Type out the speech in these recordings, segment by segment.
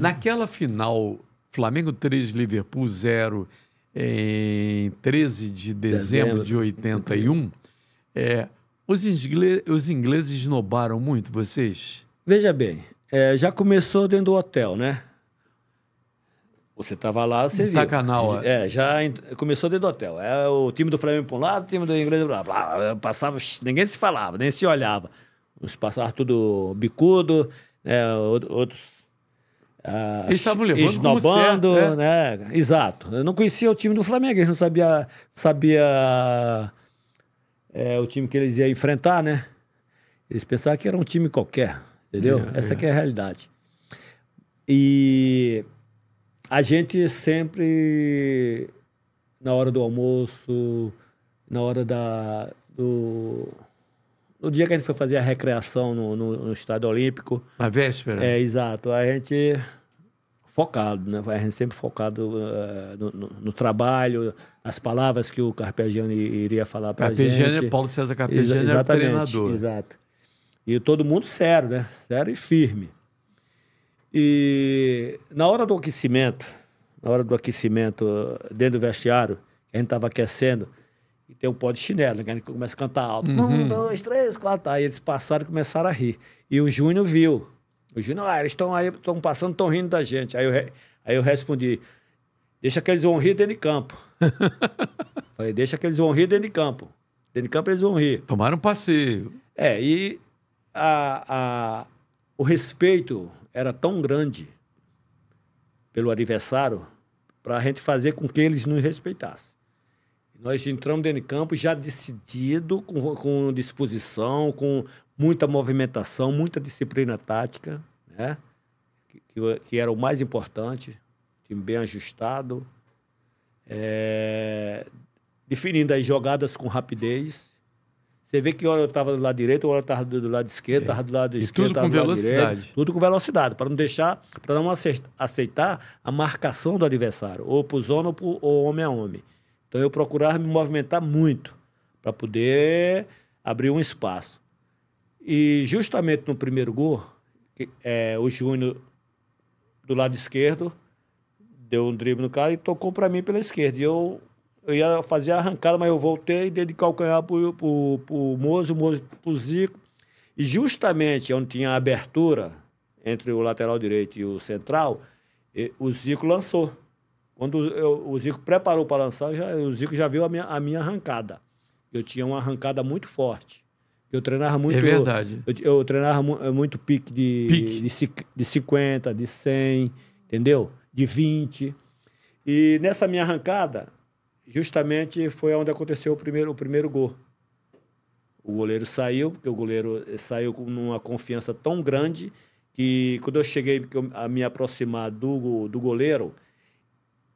Naquela final, Flamengo 3, Liverpool 0, em 13 de dezembro, de 81, é, os, ingle os ingleses esnobaram muito vocês? Veja bem, é, já começou dentro do hotel, né? Você estava lá, você viu. canal É, já ent... começou dentro do hotel. É o time do Flamengo para um lado, o time do inglês para outro Passava, ninguém se falava, nem se olhava. Uns passavam tudo bicudo, é, outros ah, estavam levando esnobando, como certo, né? né? Exato. Eu não conhecia o time do Flamengo, gente não sabia, sabia é, o time que eles iam enfrentar, né? Eles pensavam que era um time qualquer, entendeu? Yeah, é, Essa yeah. É. é a realidade. E a gente sempre, na hora do almoço, na hora da, do, no dia que a gente foi fazer a recreação no, no, no Estádio Olímpico. Na véspera? É, exato. A gente focado, né? A gente sempre focado uh, no, no, no, trabalho, as palavras que o Carpegiani iria falar para a é gente. Carpegiani, Paulo César Carpegiani é Ex era treinador. Exato. E todo mundo sério, né? Sério e firme. E na hora do aquecimento, na hora do aquecimento eh, dentro do vestiário, a gente estava aquecendo, e tem um pó de chinelo, né? que a gente começa a cantar alto. Uhum. Um, dois, três, quatro. Aí eles passaram e começaram a rir. E o Júnior viu. O disse, não, ah, eles estão aí, estão passando, estão rindo da gente. Aí eu, aí eu respondi, deixa que eles vão rir dentro de campo. Falei, deixa que eles vão rir dentro de campo. Dentro de campo eles vão rir. Tomaram um passeio. É, e a, a, o respeito era tão grande pelo adversário para a gente fazer com que eles nos respeitassem. Nós entramos dentro de campo já decidido, com, com disposição, com muita movimentação, muita disciplina tática, né? que, que era o mais importante, time bem ajustado, é... definindo as jogadas com rapidez. Você vê que hora eu estava do lado direito, hora eu estava do lado esquerdo, estava é. do lado esquerdo, tudo com velocidade. Direito, tudo com velocidade, para não deixar, para não aceitar a marcação do adversário, ou por zona ou, por, ou homem a homem. Então eu procurava me movimentar muito para poder abrir um espaço. E justamente no primeiro gol, que, é, o Júnior do lado esquerdo deu um drible no cara e tocou para mim pela esquerda. E eu, eu ia fazer a arrancada, mas eu voltei e dei de calcanhar para o Mozo, o Mozo o Zico. E justamente onde tinha a abertura entre o lateral direito e o central, o Zico lançou. Quando eu, o Zico preparou para lançar, já, o Zico já viu a minha, a minha arrancada. Eu tinha uma arrancada muito forte. Eu treinava muito. É verdade. Eu, eu treinava mu eh, muito pique de, pique de, de 50, de 100, entendeu? De 20. E nessa minha arrancada, justamente foi onde aconteceu o primeiro, o primeiro gol. O goleiro saiu, porque o goleiro eh, saiu com uma confiança tão grande que quando eu cheguei a me aproximar do, do goleiro,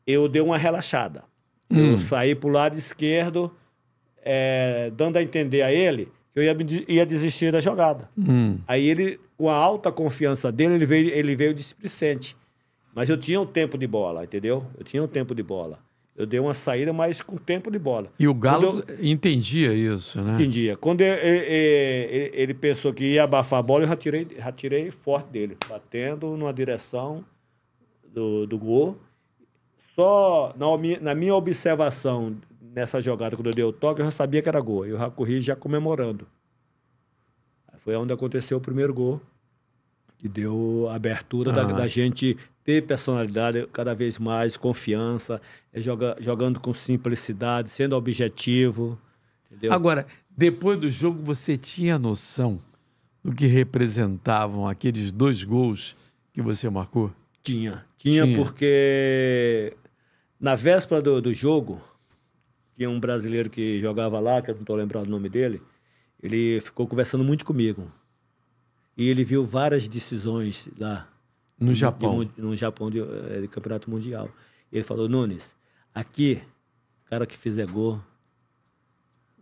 eu dei uma relaxada. Hum. Eu saí para o lado esquerdo, é, dando a entender a ele que eu ia, ia desistir da jogada. Hum. Aí ele, com a alta confiança dele, ele veio, ele veio displicente. Mas eu tinha um tempo de bola, entendeu? Eu tinha um tempo de bola. Eu dei uma saída, mas com tempo de bola. E o Galo eu... entendia isso, né? Entendia. Quando eu, eu, ele pensou que ia abafar a bola, eu já tirei, forte dele, batendo numa direção do, do gol só na, na minha observação nessa jogada, quando eu dei o toque, eu já sabia que era gol. eu já corri já comemorando. Foi onde aconteceu o primeiro gol, que deu a abertura ah. da, da, gente ter personalidade cada vez mais, confiança, é joga, jogando com simplicidade, sendo objetivo. Entendeu? Agora, depois do jogo, você tinha noção do que representavam aqueles dois gols que você marcou? Tinha. Tinha, tinha. porque na véspera do, do jogo, tinha um brasileiro que jogava lá, que eu não estou lembrando o nome dele, ele ficou conversando muito comigo. E ele viu várias decisões lá. No de, Japão. De, no Japão, de, eh, de campeonato mundial. Ele falou, Nunes, aqui, cara que fizer gol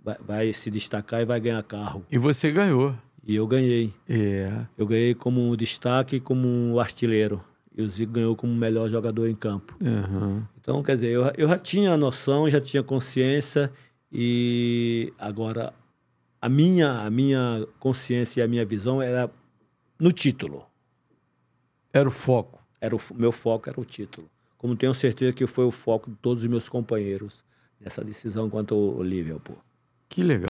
vai, vai, se destacar e vai ganhar carro. E você ganhou. E eu ganhei. É. Eu ganhei como um destaque, como um artilheiro. E o Zico ganhou como melhor jogador em campo. Uhum. Então, quer dizer, eu, eu já tinha a noção, já tinha consciência e agora a minha, a minha consciência e a minha visão era no título. Era o foco. Era o meu foco era o título. Como tenho certeza que foi o foco de todos os meus companheiros nessa decisão quanto ao Liverpool. Que legal.